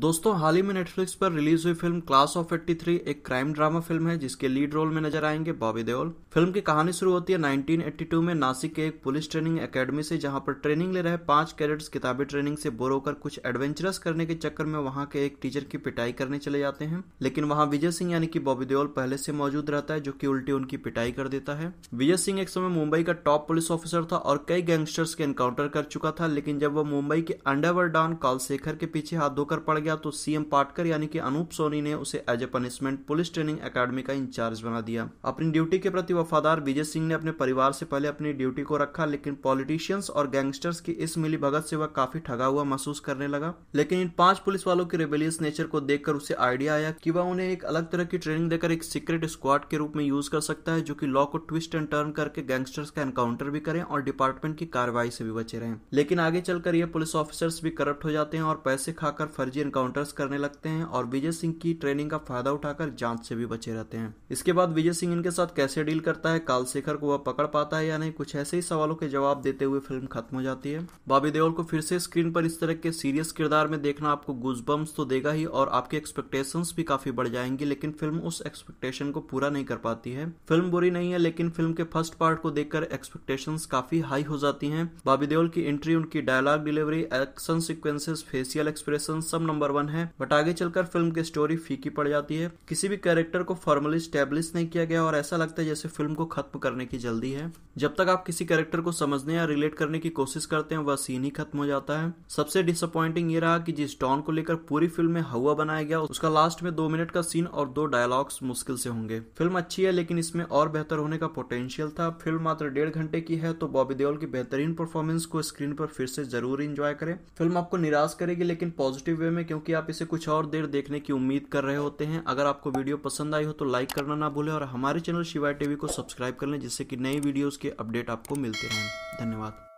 दोस्तों हाल ही में नेटफ्लिक्स पर रिलीज हुई फिल्म क्लास ऑफ 83 एक क्राइम ड्रामा फिल्म है जिसके लीड रोल में नजर आएंगे बॉबी देओल फिल्म की कहानी शुरू होती है 1982 में नासिक के एक पुलिस ट्रेनिंग एकेडमी से जहां पर ट्रेनिंग ले रहे पांच कैडेट्स किताबी ट्रेनिंग से बोर होकर कुछ एडवेंचरस करने के चक्कर में वहां के एक टीचर की पिटाई करने चले जाते हैं लेकिन वहां विजय सिंह यानी कि बॉबी देओल पहले से मौजूद रहता है जो की उल्टी उनकी पिटाई कर देता है विजय सिंह एक समय मुंबई का टॉप पुलिस ऑफिसर था और कई गैंगस्टर्स के एनकाउंटर कर चुका था लेकिन जब वह मुंबई के अंडावर डॉन शेखर के पीछे हाथ धोकर पड़ गया तो सीएम पाटकर यानी कि अनूप सोनी ने उसे as a punishment police training academy का इंचार्ज बना दिया अपनी ड्यूटी के प्रति वफादार विजय सिंह ने अपने परिवार से पहले अपनी ड्यूटी को रखा लेकिन पॉलिटिशियंस और गैंगस्टर्स की इस मिली भगत से वह काफी ठगा हुआ महसूस करने लगा लेकिन इन पांच पुलिस वालों के रेबेलियस नेचर को देखकर उसे आइडिया आया कि वह उन्हें एक अलग तरह की ट्रेनिंग देकर एक सीक्रेट स्क्वाड के रूप में यूज कर सकता है जो की लॉ को ट्विस्ट एंड टर्न करके गैंगस्टर्स का एनकाउंटर भी करें और डिपार्टमेंट की कार्रवाई से भी बचे रहे लेकिन आगे चलकर यह पुलिस ऑफिसर्स भी करप्ट हो जाते हैं और पैसे खाकर फर्जी एनकाउंटर्स करने लगते हैं और विजय सिंह की ट्रेनिंग का फायदा उठाकर जांच से भी बचे रहते हैं इसके बाद विजय सिंह इनके साथ कैसे डील करता है कालशेखर को वह पकड़ पाता है या नहीं कुछ ऐसे ही सवालों के जवाब देते हुए फिल्म खत्म हो जाती है बाबी देओल को फिर से स्क्रीन पर इस तरह के सीरियस किरदार में देखना आपको गुजबम्स तो देगा ही और आपके एक्सपेक्टेशंस भी काफी बढ़ जाएंगी लेकिन फिल्म उस एक्सपेक्टेशन को पूरा नहीं कर पाती है फिल्म बुरी नहीं है लेकिन फिल्म के फर्स्ट पार्ट को देखकर एक्सपेक्टेशन काफी हाई हो जाती है बाबी देओल की एंट्री उनकी dialogue delivery action sequences facial expression सब नंबर नंबर वन है बट आगे चलकर फिल्म की स्टोरी फीकी पड़ जाती है किसी भी कैरेक्टर को फॉर्मली स्टेब्लिश नहीं किया गया और ऐसा लगता है जैसे फिल्म को खत्म करने की जल्दी है जब तक आप किसी कैरेक्टर को समझने या रिलेट करने की कोशिश करते हैं वह सीन ही खत्म हो जाता है सबसे डिसअपॉइंटिंग ये रहा कि जिस डॉन को लेकर पूरी फिल्म में हवा बनाया गया उसका लास्ट में दो मिनट का सीन और दो डायलॉग्स मुश्किल से होंगे फिल्म अच्छी है लेकिन इसमें और बेहतर होने का पोटेंशियल था फिल्म मात्र डेढ़ घंटे की है तो बॉबी देओल की बेहतरीन परफॉर्मेंस को स्क्रीन पर फिर से जरूर इंजॉय करें फिल्म आपको निराश करेगी लेकिन पॉजिटिव वे में क्योंकि आप इसे कुछ और देर देखने की उम्मीद कर रहे होते हैं अगर आपको वीडियो पसंद आई हो तो लाइक करना ना भूलें और हमारे चैनल शिवाय टीवी को सब्सक्राइब कर लें जिससे कि नई वीडियोज़ के अपडेट आपको मिलते रहें धन्यवाद